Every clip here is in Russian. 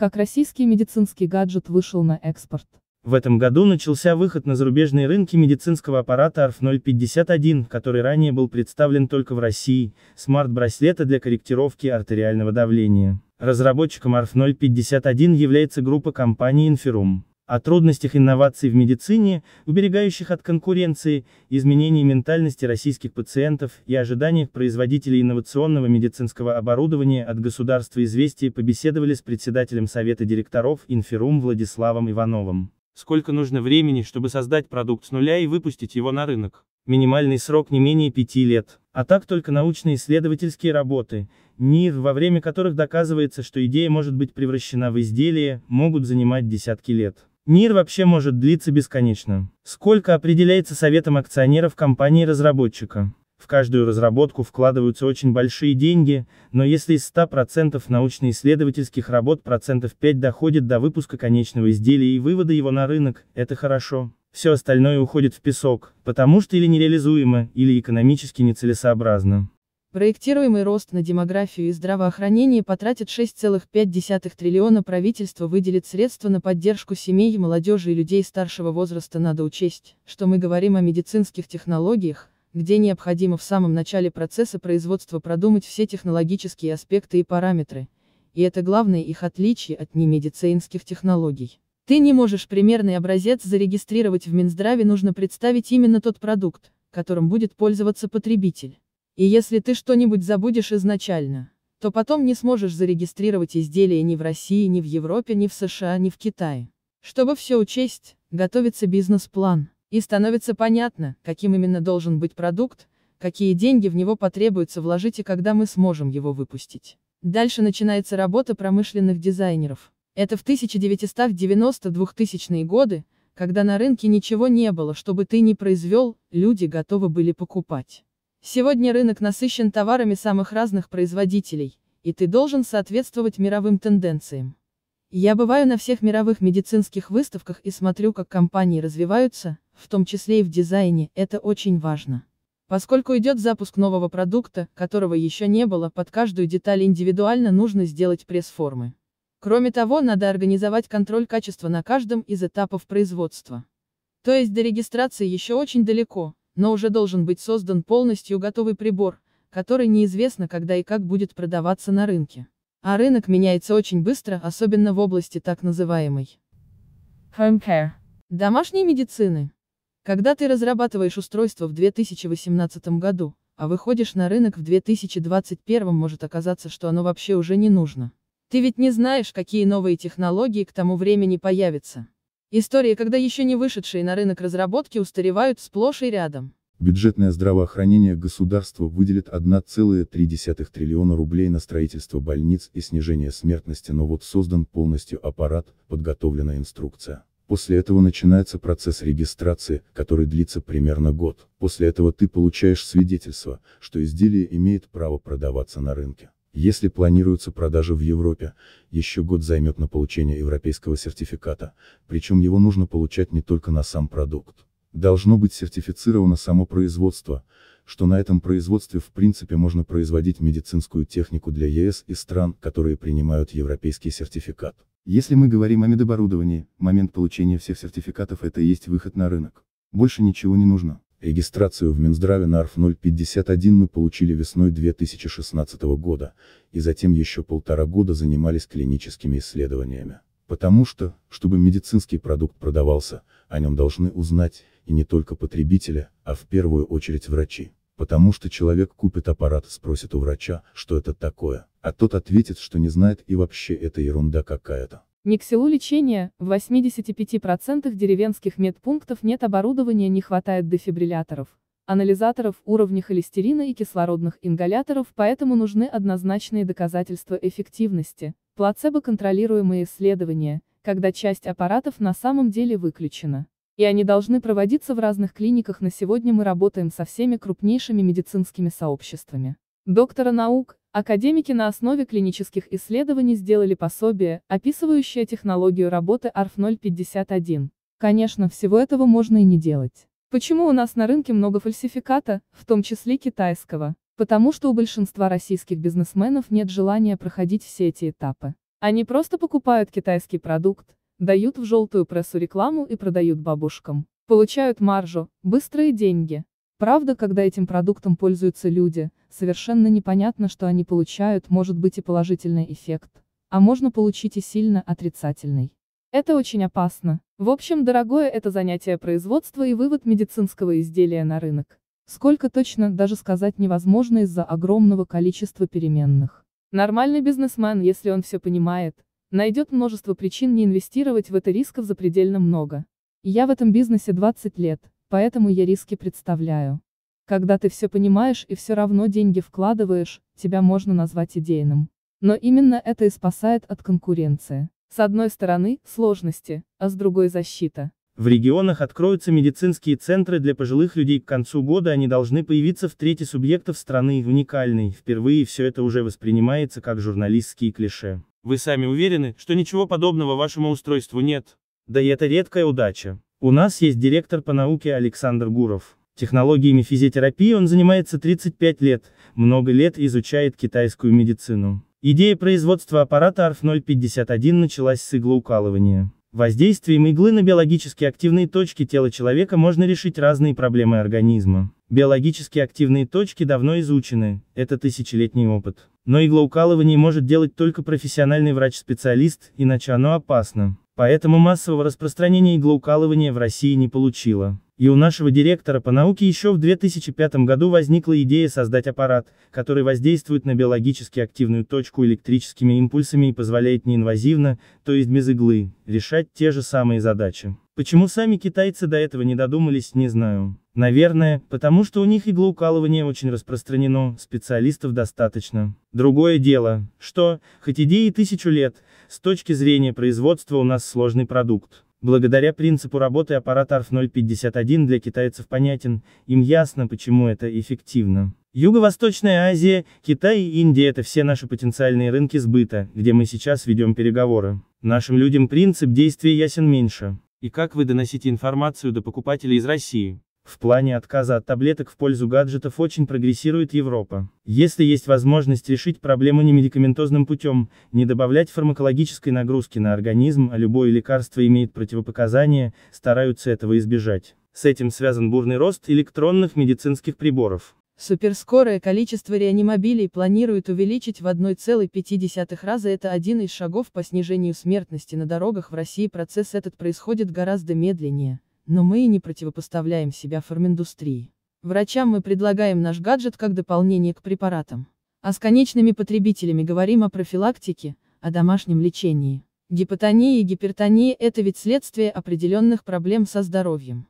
как российский медицинский гаджет вышел на экспорт. В этом году начался выход на зарубежные рынки медицинского аппарата ARF-051, который ранее был представлен только в России, смарт-браслета для корректировки артериального давления. Разработчиком ARF-051 является группа компании Inferum о трудностях инноваций в медицине, уберегающих от конкуренции, изменении ментальности российских пациентов и ожиданиях производителей инновационного медицинского оборудования от государства известия побеседовали с председателем Совета директоров Инферум Владиславом Ивановым. Сколько нужно времени, чтобы создать продукт с нуля и выпустить его на рынок? Минимальный срок не менее пяти лет. А так только научно-исследовательские работы, НИР, во время которых доказывается, что идея может быть превращена в изделие, могут занимать десятки лет. Мир вообще может длиться бесконечно. Сколько определяется советом акционеров компании-разработчика. В каждую разработку вкладываются очень большие деньги, но если из 100% научно-исследовательских работ процентов 5 доходит до выпуска конечного изделия и вывода его на рынок, это хорошо. Все остальное уходит в песок, потому что или нереализуемо, или экономически нецелесообразно. Проектируемый рост на демографию и здравоохранение потратит 6,5 триллиона правительство выделит средства на поддержку семей, молодежи и людей старшего возраста надо учесть, что мы говорим о медицинских технологиях, где необходимо в самом начале процесса производства продумать все технологические аспекты и параметры, и это главное их отличие от немедицинских технологий. Ты не можешь примерный образец зарегистрировать в Минздраве нужно представить именно тот продукт, которым будет пользоваться потребитель. И если ты что-нибудь забудешь изначально, то потом не сможешь зарегистрировать изделие ни в России, ни в Европе, ни в США, ни в Китае. Чтобы все учесть, готовится бизнес-план, и становится понятно, каким именно должен быть продукт, какие деньги в него потребуется вложить и когда мы сможем его выпустить. Дальше начинается работа промышленных дизайнеров. Это в 1990-2000-е годы, когда на рынке ничего не было, чтобы ты не произвел, люди готовы были покупать. Сегодня рынок насыщен товарами самых разных производителей, и ты должен соответствовать мировым тенденциям. Я бываю на всех мировых медицинских выставках и смотрю, как компании развиваются, в том числе и в дизайне, это очень важно. Поскольку идет запуск нового продукта, которого еще не было, под каждую деталь индивидуально нужно сделать пресс-формы. Кроме того, надо организовать контроль качества на каждом из этапов производства. То есть до регистрации еще очень далеко, но уже должен быть создан полностью готовый прибор, который неизвестно когда и как будет продаваться на рынке. А рынок меняется очень быстро, особенно в области так называемой home care, домашней медицины. Когда ты разрабатываешь устройство в 2018 году, а выходишь на рынок в 2021 может оказаться, что оно вообще уже не нужно. Ты ведь не знаешь, какие новые технологии к тому времени появятся. История, когда еще не вышедшие на рынок разработки устаревают сплошь и рядом. Бюджетное здравоохранение государства выделит 1,3 триллиона рублей на строительство больниц и снижение смертности, но вот создан полностью аппарат, подготовлена инструкция. После этого начинается процесс регистрации, который длится примерно год. После этого ты получаешь свидетельство, что изделие имеет право продаваться на рынке. Если планируются продажи в Европе, еще год займет на получение европейского сертификата, причем его нужно получать не только на сам продукт. Должно быть сертифицировано само производство, что на этом производстве в принципе можно производить медицинскую технику для ЕС и стран, которые принимают европейский сертификат. Если мы говорим о медоборудовании, момент получения всех сертификатов это и есть выход на рынок. Больше ничего не нужно. Регистрацию в Минздраве на рф 051 мы получили весной 2016 года, и затем еще полтора года занимались клиническими исследованиями. Потому что, чтобы медицинский продукт продавался, о нем должны узнать, и не только потребители, а в первую очередь врачи. Потому что человек купит аппарат спросит у врача, что это такое, а тот ответит, что не знает и вообще это ерунда какая-то. Ни к селу лечения, в 85% деревенских медпунктов нет оборудования, не хватает дефибрилляторов, анализаторов уровня холестерина и кислородных ингаляторов, поэтому нужны однозначные доказательства эффективности, плацебо-контролируемые исследования, когда часть аппаратов на самом деле выключена. И они должны проводиться в разных клиниках. На сегодня мы работаем со всеми крупнейшими медицинскими сообществами. Доктора наук, Академики на основе клинических исследований сделали пособие, описывающее технологию работы arf 051. Конечно, всего этого можно и не делать. Почему у нас на рынке много фальсификата, в том числе китайского? Потому что у большинства российских бизнесменов нет желания проходить все эти этапы. Они просто покупают китайский продукт, дают в желтую прессу рекламу и продают бабушкам. Получают маржу, быстрые деньги. Правда, когда этим продуктом пользуются люди, совершенно непонятно, что они получают, может быть и положительный эффект, а можно получить и сильно отрицательный. Это очень опасно. В общем, дорогое это занятие производства и вывод медицинского изделия на рынок. Сколько точно, даже сказать невозможно из-за огромного количества переменных. Нормальный бизнесмен, если он все понимает, найдет множество причин не инвестировать в это рисков запредельно много. Я в этом бизнесе 20 лет, поэтому я риски представляю. Когда ты все понимаешь и все равно деньги вкладываешь, тебя можно назвать идейным. Но именно это и спасает от конкуренции. С одной стороны, сложности, а с другой защита. В регионах откроются медицинские центры для пожилых людей. К концу года они должны появиться в трети субъектов страны. Уникальный, впервые все это уже воспринимается как журналистские клише. Вы сами уверены, что ничего подобного вашему устройству нет? Да и это редкая удача. У нас есть директор по науке Александр Гуров. Технологиями физиотерапии он занимается 35 лет, много лет изучает китайскую медицину. Идея производства аппарата АРФ-051 началась с иглоукалывания. Воздействием иглы на биологически активные точки тела человека можно решить разные проблемы организма. Биологически активные точки давно изучены, это тысячелетний опыт. Но иглоукалывание может делать только профессиональный врач-специалист, иначе оно опасно. Поэтому массового распространения иглоукалывания в России не получило. И у нашего директора по науке еще в 2005 году возникла идея создать аппарат, который воздействует на биологически активную точку электрическими импульсами и позволяет неинвазивно, то есть без иглы, решать те же самые задачи. Почему сами китайцы до этого не додумались, не знаю. Наверное, потому что у них иглоукалывание очень распространено, специалистов достаточно. Другое дело, что, хоть идеи тысячу лет, с точки зрения производства у нас сложный продукт. Благодаря принципу работы аппарат ARF-051 для китайцев понятен, им ясно, почему это эффективно. Юго-Восточная Азия, Китай и Индия – это все наши потенциальные рынки сбыта, где мы сейчас ведем переговоры. Нашим людям принцип действия ясен меньше. И как вы доносите информацию до покупателей из России? В плане отказа от таблеток в пользу гаджетов очень прогрессирует Европа. Если есть возможность решить проблему не медикаментозным путем, не добавлять фармакологической нагрузки на организм, а любое лекарство имеет противопоказания, стараются этого избежать. С этим связан бурный рост электронных медицинских приборов. Суперскорое количество реанимобилей планируют увеличить в 1,5 раза. Это один из шагов по снижению смертности на дорогах в России. Процесс этот происходит гораздо медленнее но мы и не противопоставляем себя фарминдустрии. Врачам мы предлагаем наш гаджет как дополнение к препаратам. А с конечными потребителями говорим о профилактике, о домашнем лечении. Гипотония и гипертония – это ведь следствие определенных проблем со здоровьем.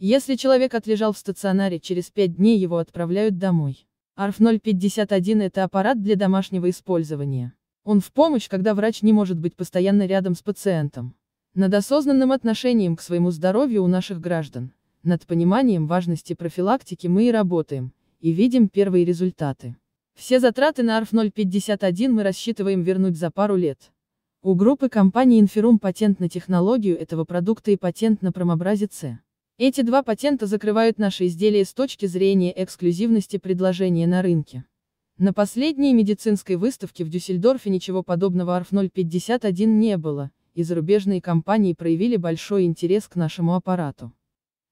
Если человек отлежал в стационаре, через 5 дней его отправляют домой. ARF-051 – это аппарат для домашнего использования. Он в помощь, когда врач не может быть постоянно рядом с пациентом над осознанным отношением к своему здоровью у наших граждан, над пониманием важности профилактики мы и работаем, и видим первые результаты. Все затраты на ARF-051 мы рассчитываем вернуть за пару лет. У группы компании Инферум патент на технологию этого продукта и патент на промобразец Эти два патента закрывают наши изделия с точки зрения эксклюзивности предложения на рынке. На последней медицинской выставке в Дюссельдорфе ничего подобного ARF-051 не было, и зарубежные компании проявили большой интерес к нашему аппарату.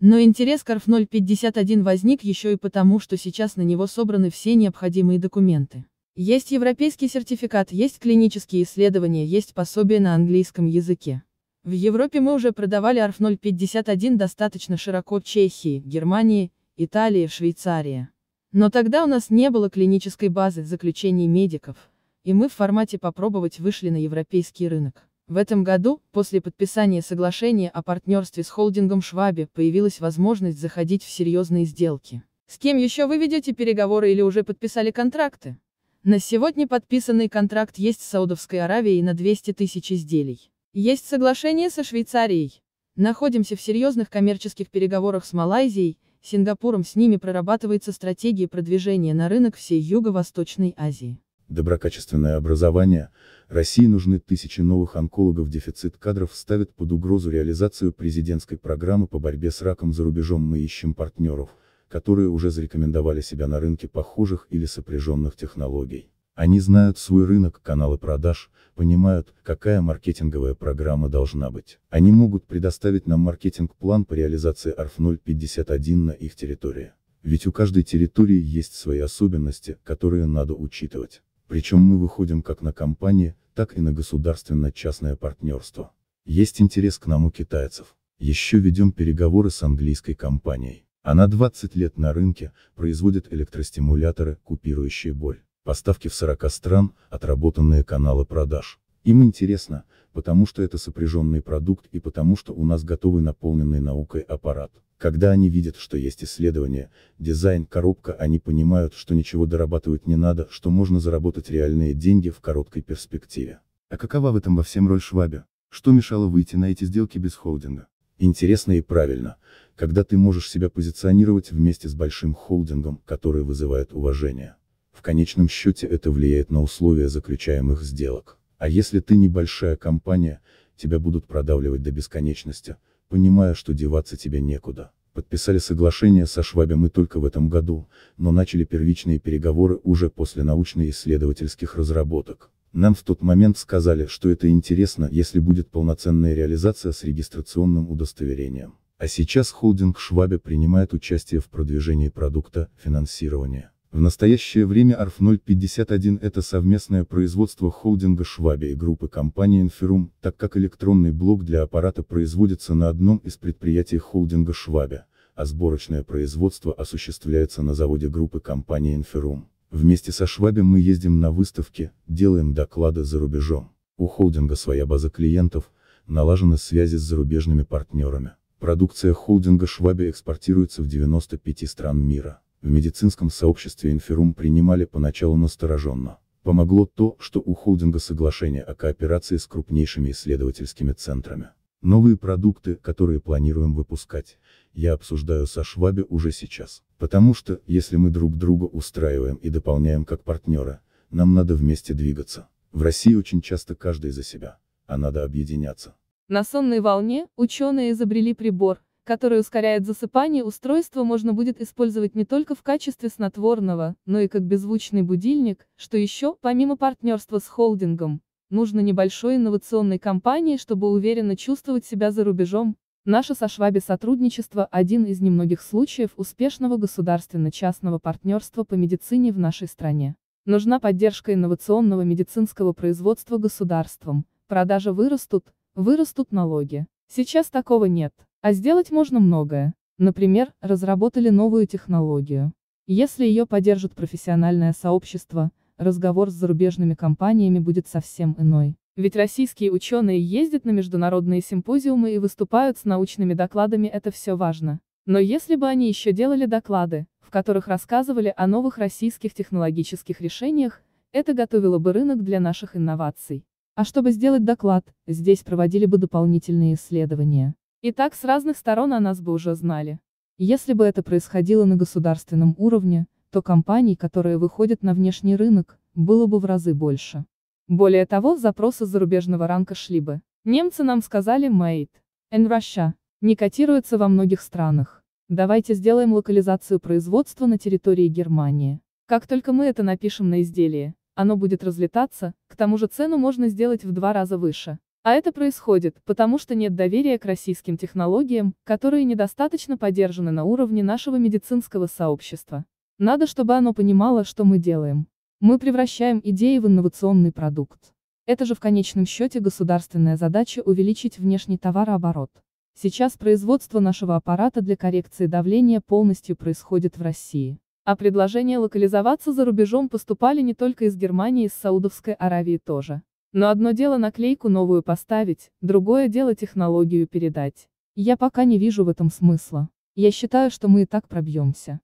Но интерес к ARF 051 возник еще и потому, что сейчас на него собраны все необходимые документы. Есть европейский сертификат, есть клинические исследования, есть пособие на английском языке. В Европе мы уже продавали ARF 051 достаточно широко в Чехии, Германии, Италии, Швейцарии. Но тогда у нас не было клинической базы заключений медиков, и мы в формате попробовать вышли на европейский рынок. В этом году, после подписания соглашения о партнерстве с холдингом Шваби, появилась возможность заходить в серьезные сделки. С кем еще вы ведете переговоры или уже подписали контракты? На сегодня подписанный контракт есть с Саудовской Аравией на 200 тысяч изделий. Есть соглашение со Швейцарией. Находимся в серьезных коммерческих переговорах с Малайзией, Сингапуром с ними прорабатывается стратегия продвижения на рынок всей Юго-Восточной Азии доброкачественное образование, России нужны тысячи новых онкологов дефицит кадров ставит под угрозу реализацию президентской программы по борьбе с раком за рубежом мы ищем партнеров, которые уже зарекомендовали себя на рынке похожих или сопряженных технологий. Они знают свой рынок, каналы продаж, понимают, какая маркетинговая программа должна быть. Они могут предоставить нам маркетинг-план по реализации ARF-051 на их территории. Ведь у каждой территории есть свои особенности, которые надо учитывать. Причем мы выходим как на компании, так и на государственно-частное партнерство. Есть интерес к нам у китайцев. Еще ведем переговоры с английской компанией. Она 20 лет на рынке, производит электростимуляторы, купирующие боль. Поставки в 40 стран, отработанные каналы продаж. Им интересно, потому что это сопряженный продукт и потому что у нас готовый наполненный наукой аппарат. Когда они видят, что есть исследование, дизайн, коробка, они понимают, что ничего дорабатывать не надо, что можно заработать реальные деньги в короткой перспективе. А какова в этом во всем роль Швабе? Что мешало выйти на эти сделки без холдинга? Интересно и правильно, когда ты можешь себя позиционировать вместе с большим холдингом, который вызывает уважение. В конечном счете это влияет на условия заключаемых сделок. А если ты небольшая компания, тебя будут продавливать до бесконечности, понимая, что деваться тебе некуда. Подписали соглашение со Швабе мы только в этом году, но начали первичные переговоры уже после научно-исследовательских разработок. Нам в тот момент сказали, что это интересно, если будет полноценная реализация с регистрационным удостоверением. А сейчас холдинг Швабе принимает участие в продвижении продукта, финансирование. В настоящее время ARF051 это совместное производство холдинга Шваби и группы компании Inferum, так как электронный блок для аппарата производится на одном из предприятий холдинга Шваби, а сборочное производство осуществляется на заводе группы компании Inferum. Вместе со Шваби мы ездим на выставки, делаем доклады за рубежом. У холдинга своя база клиентов, налажены связи с зарубежными партнерами. Продукция холдинга Шваби экспортируется в 95 стран мира. В медицинском сообществе инферум принимали поначалу настороженно. Помогло то, что у холдинга соглашение о кооперации с крупнейшими исследовательскими центрами. Новые продукты, которые планируем выпускать, я обсуждаю со Шваби уже сейчас. Потому что, если мы друг друга устраиваем и дополняем как партнера, нам надо вместе двигаться. В России очень часто каждый за себя, а надо объединяться. На сонной волне ученые изобрели прибор, который ускоряет засыпание, устройство можно будет использовать не только в качестве снотворного, но и как беззвучный будильник, что еще, помимо партнерства с холдингом, нужно небольшой инновационной компании, чтобы уверенно чувствовать себя за рубежом. Наше со Шваби сотрудничество – один из немногих случаев успешного государственно-частного партнерства по медицине в нашей стране. Нужна поддержка инновационного медицинского производства государством, продажи вырастут, вырастут налоги. Сейчас такого нет. А сделать можно многое. Например, разработали новую технологию. Если ее поддержит профессиональное сообщество, разговор с зарубежными компаниями будет совсем иной. Ведь российские ученые ездят на международные симпозиумы и выступают с научными докладами, это все важно. Но если бы они еще делали доклады, в которых рассказывали о новых российских технологических решениях, это готовило бы рынок для наших инноваций. А чтобы сделать доклад, здесь проводили бы дополнительные исследования. И так с разных сторон о нас бы уже знали. Если бы это происходило на государственном уровне, то компаний, которые выходят на внешний рынок, было бы в разы больше. Более того, запросы зарубежного ранка шли бы. Немцы нам сказали «Made in Russia» не котируется во многих странах. Давайте сделаем локализацию производства на территории Германии. Как только мы это напишем на изделии, оно будет разлетаться, к тому же цену можно сделать в два раза выше. А это происходит, потому что нет доверия к российским технологиям, которые недостаточно поддержаны на уровне нашего медицинского сообщества. Надо, чтобы оно понимало, что мы делаем. Мы превращаем идеи в инновационный продукт. Это же в конечном счете государственная задача увеличить внешний товарооборот. Сейчас производство нашего аппарата для коррекции давления полностью происходит в России. А предложения локализоваться за рубежом поступали не только из Германии, из Саудовской Аравии тоже. Но одно дело наклейку новую поставить, другое дело технологию передать. Я пока не вижу в этом смысла. Я считаю, что мы и так пробьемся.